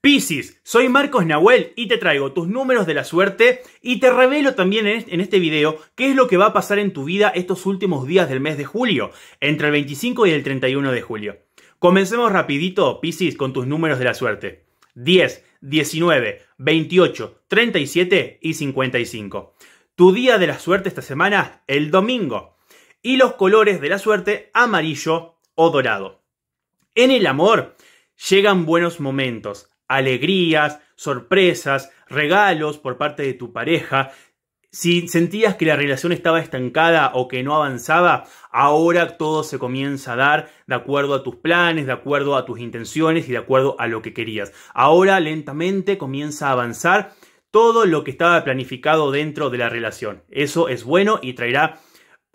Piscis, soy Marcos Nahuel y te traigo tus números de la suerte y te revelo también en este video qué es lo que va a pasar en tu vida estos últimos días del mes de julio, entre el 25 y el 31 de julio. Comencemos rapidito, Piscis, con tus números de la suerte. 10, 19, 28, 37 y 55. Tu día de la suerte esta semana, el domingo. Y los colores de la suerte, amarillo o dorado. En el amor, llegan buenos momentos alegrías, sorpresas, regalos por parte de tu pareja. Si sentías que la relación estaba estancada o que no avanzaba, ahora todo se comienza a dar de acuerdo a tus planes, de acuerdo a tus intenciones y de acuerdo a lo que querías. Ahora lentamente comienza a avanzar todo lo que estaba planificado dentro de la relación. Eso es bueno y traerá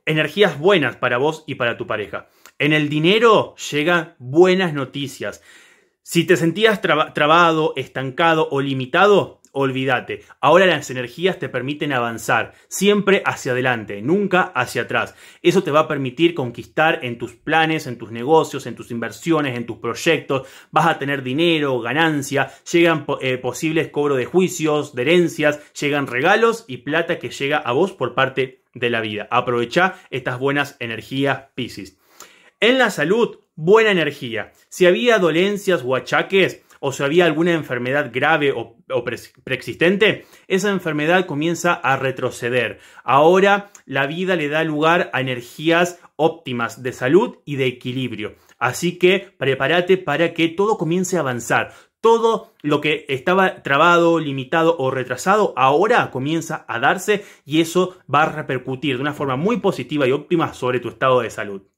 energías buenas para vos y para tu pareja. En el dinero llegan buenas noticias. Si te sentías trabado, estancado o limitado, olvídate. Ahora las energías te permiten avanzar, siempre hacia adelante, nunca hacia atrás. Eso te va a permitir conquistar en tus planes, en tus negocios, en tus inversiones, en tus proyectos. Vas a tener dinero, ganancia, llegan eh, posibles cobros de juicios, de herencias, llegan regalos y plata que llega a vos por parte de la vida. Aprovecha estas buenas energías, Piscis. En la salud, buena energía. Si había dolencias o achaques, o si había alguna enfermedad grave o, preexistente, esa enfermedad comienza a retroceder. Ahora la vida le da lugar a energías óptimas de salud y de equilibrio. Así que prepárate para que todo comience a avanzar. Todo lo que estaba trabado, limitado o retrasado ahora comienza a darse y eso va a repercutir de una forma muy positiva y óptima sobre tu estado de salud.